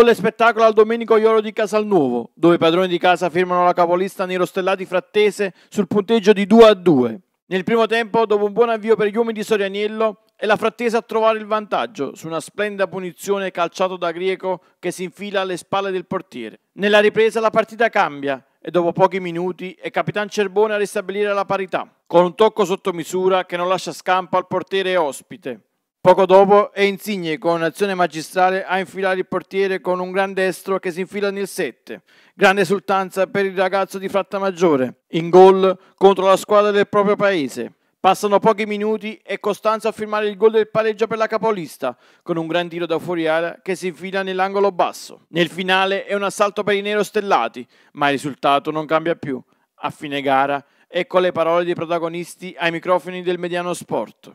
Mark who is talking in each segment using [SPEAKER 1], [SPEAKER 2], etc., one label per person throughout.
[SPEAKER 1] Gol spettacolo al Domenico Ioro di Casalnuovo, dove i padroni di casa firmano la capolista Nero Stellati frattese sul punteggio di 2 a 2. Nel primo tempo, dopo un buon avvio per gli uomini di Sorianiello, è la frattese a trovare il vantaggio su una splendida punizione calciato da Grieco che si infila alle spalle del portiere. Nella ripresa la partita cambia e dopo pochi minuti è Capitan Cerbone a ristabilire la parità, con un tocco sotto misura che non lascia scampo al portiere ospite. Poco dopo è Insigne con azione magistrale a infilare il portiere con un gran destro che si infila nel 7. Grande esultanza per il ragazzo di Fratta Maggiore, in gol contro la squadra del proprio paese. Passano pochi minuti e Costanzo a firmare il gol del pareggio per la capolista, con un gran tiro da fuori area che si infila nell'angolo basso. Nel finale è un assalto per i nero stellati, ma il risultato non cambia più. A fine gara, ecco le parole dei protagonisti ai microfoni del Mediano Sport.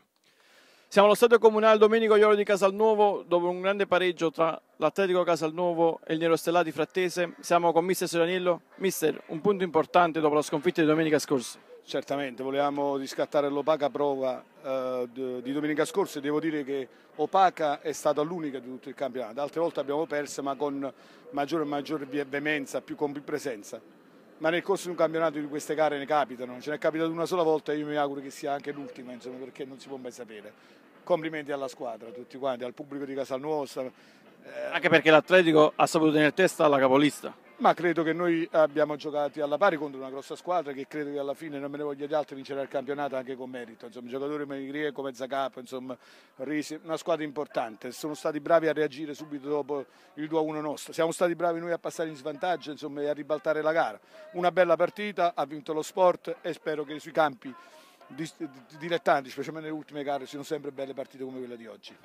[SPEAKER 1] Siamo allo stadio comunale Domenico Ioro di Casalnuovo dopo un grande pareggio tra l'Atletico Casalnuovo e il Nero Stellati Frattese. Siamo con Mister Sorianiello. Mister, un punto importante dopo la sconfitta di domenica scorsa.
[SPEAKER 2] Certamente, volevamo riscattare l'opaca prova eh, di domenica scorsa e devo dire che opaca è stata l'unica di tutto il campionato. Altre volte abbiamo perso ma con maggiore e maggiore vehemenza, più con più presenza ma nel corso di un campionato di queste gare ne capitano, ce n'è capitato una sola volta e io mi auguro che sia anche l'ultima, insomma, perché non si può mai sapere. Complimenti alla squadra, a tutti quanti, al pubblico di Casalnuovo. Eh...
[SPEAKER 1] Anche perché l'Atletico ha saputo tenere testa alla capolista
[SPEAKER 2] ma credo che noi abbiamo giocato alla pari contro una grossa squadra che credo che alla fine non me ne voglia di altri vincerà il campionato anche con merito insomma giocatori Meligrie come Zacap insomma Risi una squadra importante sono stati bravi a reagire subito dopo il 2-1 nostro siamo stati bravi noi a passare in svantaggio insomma e a ribaltare la gara una bella partita ha vinto lo sport e spero che sui campi dilettanti specialmente nelle ultime gare siano sempre belle partite come quella di oggi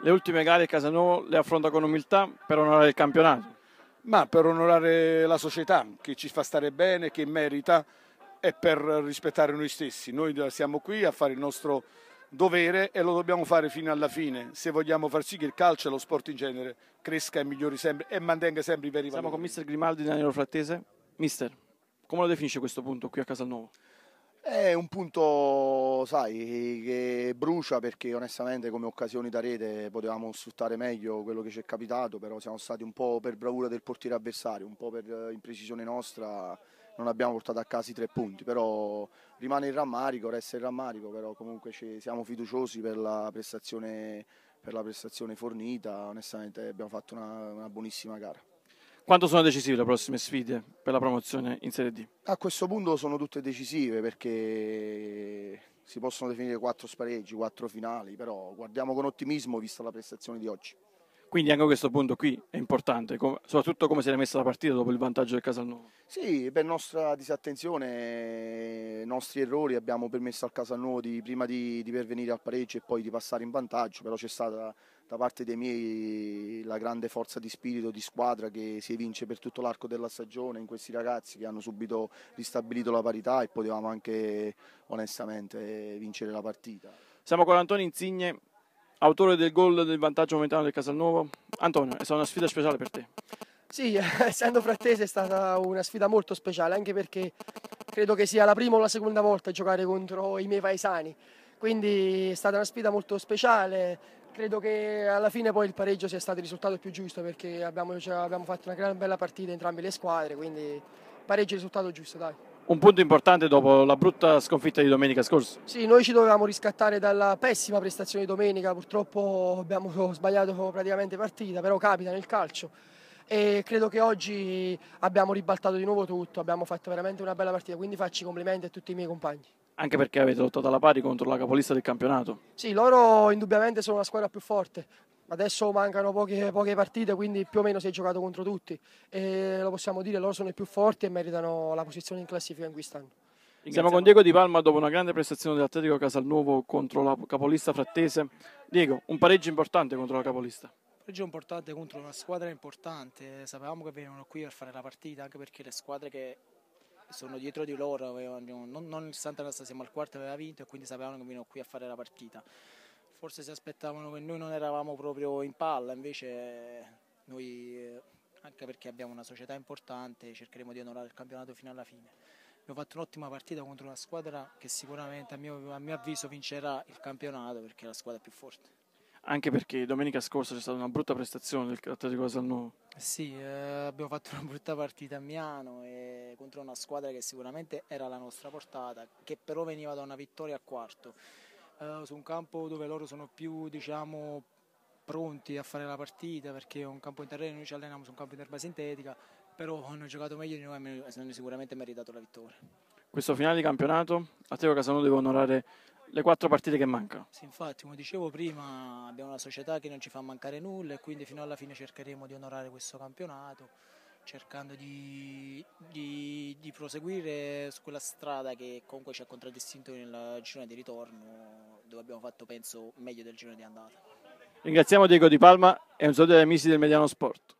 [SPEAKER 1] le ultime gare Casanò le affronta con umiltà per onorare il campionato
[SPEAKER 2] ma per onorare la società che ci fa stare bene, che merita e per rispettare noi stessi. Noi siamo qui a fare il nostro dovere e lo dobbiamo fare fino alla fine se vogliamo far sì che il calcio e lo sport in genere cresca e migliori sempre e mantenga sempre i veri
[SPEAKER 1] Siamo valori. Siamo con mister Grimaldi di Daniele Frattese. Mister, come lo definisce questo punto qui a Casalnuovo?
[SPEAKER 3] È un punto, sai, che brucia perché onestamente come occasioni da rete potevamo sfruttare meglio quello che ci è capitato, però siamo stati un po' per bravura del portiere avversario, un po' per imprecisione nostra, non abbiamo portato a casa i tre punti, però rimane il rammarico, resta il rammarico, però comunque siamo fiduciosi per la prestazione, per la prestazione fornita, onestamente abbiamo fatto una, una buonissima gara.
[SPEAKER 1] Quanto sono decisive le prossime sfide
[SPEAKER 3] per la promozione in Serie D? A questo punto sono tutte decisive perché si possono definire quattro spareggi, quattro finali, però guardiamo con ottimismo vista la prestazione di oggi.
[SPEAKER 1] Quindi anche questo punto qui è importante, soprattutto come si è messa la partita dopo il vantaggio del Casalnuovo.
[SPEAKER 3] Sì, per nostra disattenzione, nostri errori abbiamo permesso al Casalnuovo di, prima di, di pervenire al pareggio e poi di passare in vantaggio, però c'è stata da parte dei miei la grande forza di spirito, di squadra che si evince per tutto l'arco della stagione in questi ragazzi che hanno subito ristabilito la parità e potevamo anche onestamente vincere la partita.
[SPEAKER 1] Siamo con Antonio Insigne, autore del gol del vantaggio momentaneo del Casalnuovo. Antonio, è stata una sfida speciale per te.
[SPEAKER 4] Sì, essendo frattese è stata una sfida molto speciale, anche perché credo che sia la prima o la seconda volta a giocare contro i miei paesani. Quindi è stata una sfida molto speciale, Credo che alla fine poi il pareggio sia stato il risultato più giusto perché abbiamo, cioè, abbiamo fatto una gran bella partita entrambe le squadre, quindi pareggio è il risultato giusto, dai.
[SPEAKER 1] Un punto importante dopo la brutta sconfitta di domenica scorsa.
[SPEAKER 4] Sì, noi ci dovevamo riscattare dalla pessima prestazione di domenica, purtroppo abbiamo sbagliato praticamente partita, però capita nel calcio e credo che oggi abbiamo ribaltato di nuovo tutto, abbiamo fatto veramente una bella partita, quindi faccio i complimenti a tutti i miei compagni
[SPEAKER 1] anche perché avete lottato alla pari contro la capolista del campionato.
[SPEAKER 4] Sì, loro indubbiamente sono la squadra più forte. Adesso mancano poche, poche partite, quindi più o meno si è giocato contro tutti. E lo possiamo dire, loro sono i più forti e meritano la posizione in classifica in quest'anno. Siamo con
[SPEAKER 1] Diego Di Palma dopo una grande prestazione dell'Atletico Casalnuovo contro la capolista frattese. Diego, un pareggio importante contro la capolista Un
[SPEAKER 5] pareggio importante contro una squadra importante. Sapevamo che venivano qui per fare la partita, anche perché le squadre che sono dietro di loro, non, non il Sant'Anasta siamo al quarto aveva vinto e quindi sapevano che venivano qui a fare la partita. Forse si aspettavano che noi non eravamo proprio in palla, invece noi, eh, anche perché abbiamo una società importante, cercheremo di onorare il campionato fino alla fine. Abbiamo fatto un'ottima partita contro una squadra che sicuramente a mio, a mio avviso vincerà il campionato perché è la squadra più forte
[SPEAKER 1] anche perché domenica scorsa c'è stata una brutta prestazione del Cattolico Casalnuovo.
[SPEAKER 5] Sì, eh, abbiamo fatto una brutta partita a Miano e contro una squadra che sicuramente era la nostra portata, che però veniva da una vittoria a quarto, eh, su un campo dove loro sono più, diciamo, pronti a fare la partita perché è un campo in terreno, noi ci alleniamo su un campo in erba sintetica, però hanno giocato meglio di noi e hanno sicuramente meritato la vittoria.
[SPEAKER 1] Questo finale di campionato, a Teo Casano deve onorare le quattro partite che mancano.
[SPEAKER 5] Sì, infatti, come dicevo prima, abbiamo una società che non ci fa mancare nulla e quindi fino alla fine cercheremo di onorare questo campionato, cercando di, di, di proseguire su quella strada che comunque ci ha contraddistinto nel girone di ritorno, dove abbiamo fatto, penso, meglio del girone di andata.
[SPEAKER 1] Ringraziamo Diego Di Palma e un saluto agli amici del Mediano Sport.